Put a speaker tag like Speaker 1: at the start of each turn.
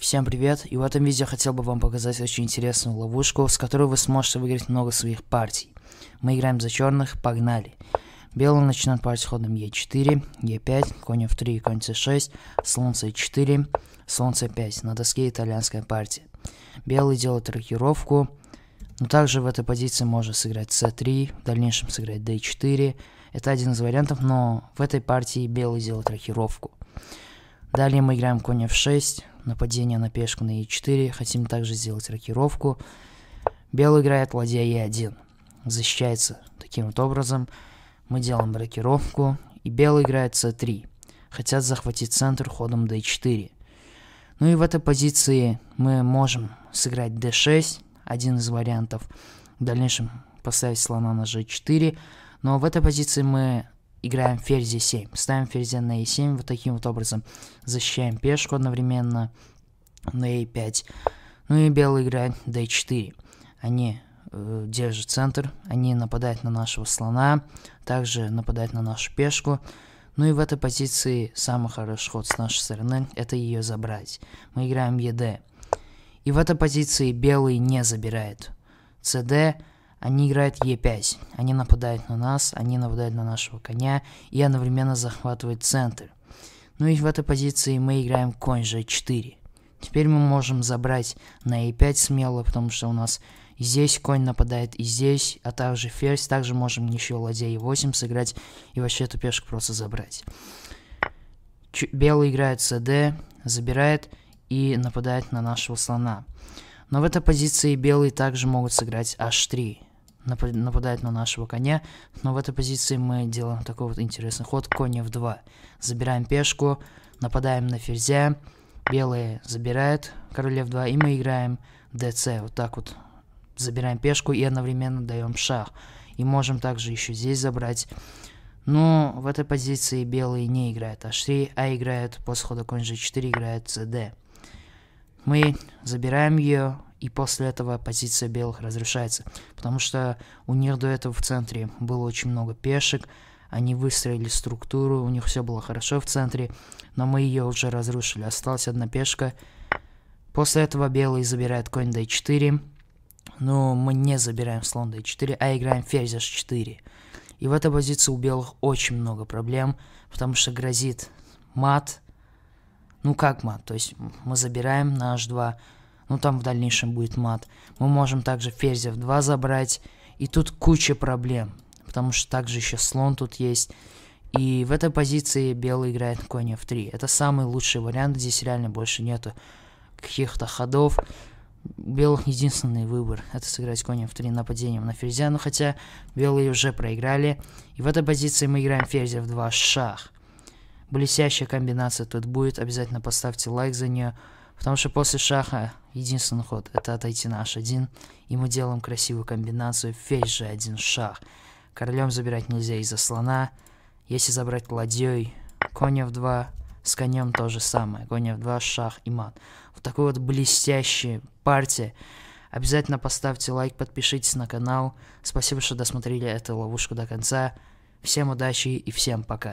Speaker 1: Всем привет, и в этом видео хотел бы вам показать очень интересную ловушку, с которой вы сможете выиграть много своих партий. Мы играем за черных, погнали. Белый начинает партию ходом Е4, Е5, конь F3 конь c 6 слон c 4 слон c 5 на доске итальянская партия. Белый делает рокировку, но также в этой позиции можно сыграть С3, в дальнейшем сыграть d 4 Это один из вариантов, но в этой партии белый делает рокировку. Далее мы играем конь f6, нападение на пешку на e4, хотим также сделать рокировку. Белый играет ладья e1, защищается таким вот образом. Мы делаем рокировку, и белый играет c3, хотят захватить центр ходом d4. Ну и в этой позиции мы можем сыграть d6, один из вариантов, в дальнейшем поставить слона на g4, но в этой позиции мы играем ферзь e7, ставим ферзя на e7 вот таким вот образом, защищаем пешку одновременно на e5, ну и белый играет d4. Они э, держат центр, они нападают на нашего слона, также нападают на нашу пешку, ну и в этой позиции самый хороший ход с нашей стороны – это ее забрать. Мы играем ЕД. И в этой позиции белый не забирает. ЦД они играют Е5. Они нападают на нас, они нападают на нашего коня и одновременно захватывают центр. Ну и в этой позиции мы играем конь G4. Теперь мы можем забрать на e5 смело, потому что у нас здесь конь нападает, и здесь, а также ферзь. Также можем еще ладья e8 сыграть и вообще эту пешку просто забрать. Ч белый играет cd, забирает и нападает на нашего слона. Но в этой позиции белые также могут сыграть h3 нападает на нашего коня, но в этой позиции мы делаем такой вот интересный ход, конь f2. Забираем пешку, нападаем на ферзя, белые забирают король f2, и мы играем dc, вот так вот. Забираем пешку и одновременно даем шах. И можем также еще здесь забрать. Но в этой позиции белые не играют h3, а играют после хода конь g4, играет cd. Мы забираем ее, и после этого позиция белых разрушается. Потому что у них до этого в центре было очень много пешек, они выстроили структуру, у них все было хорошо в центре, но мы ее уже разрушили. Осталась одна пешка. После этого белые забирают конь d4, но мы не забираем слон d4, а играем ферзь h4. И в этой позиции у белых очень много проблем, потому что грозит мат. Ну как мат, то есть мы забираем на h2, но ну, там в дальнейшем будет мат. Мы можем также ферзя в 2 забрать, и тут куча проблем, потому что также еще слон тут есть. И в этой позиции белый играет конь f3. Это самый лучший вариант, здесь реально больше нету каких-то ходов. Белых единственный выбор это сыграть конь f3 нападением на ферзя, но хотя белые уже проиграли. И в этой позиции мы играем ферзя в 2 шах. Блестящая комбинация тут будет, обязательно поставьте лайк за нее. Потому что после шаха единственный ход – это отойти на h1, и мы делаем красивую комбинацию фейс же один шах. Королем забирать нельзя из-за слона. Если забрать ладьей, конь f2, с конем то же самое. Конь f2, шах и мат. Вот такой вот блестящая партия. Обязательно поставьте лайк, подпишитесь на канал. Спасибо, что досмотрели эту ловушку до конца. Всем удачи и всем пока.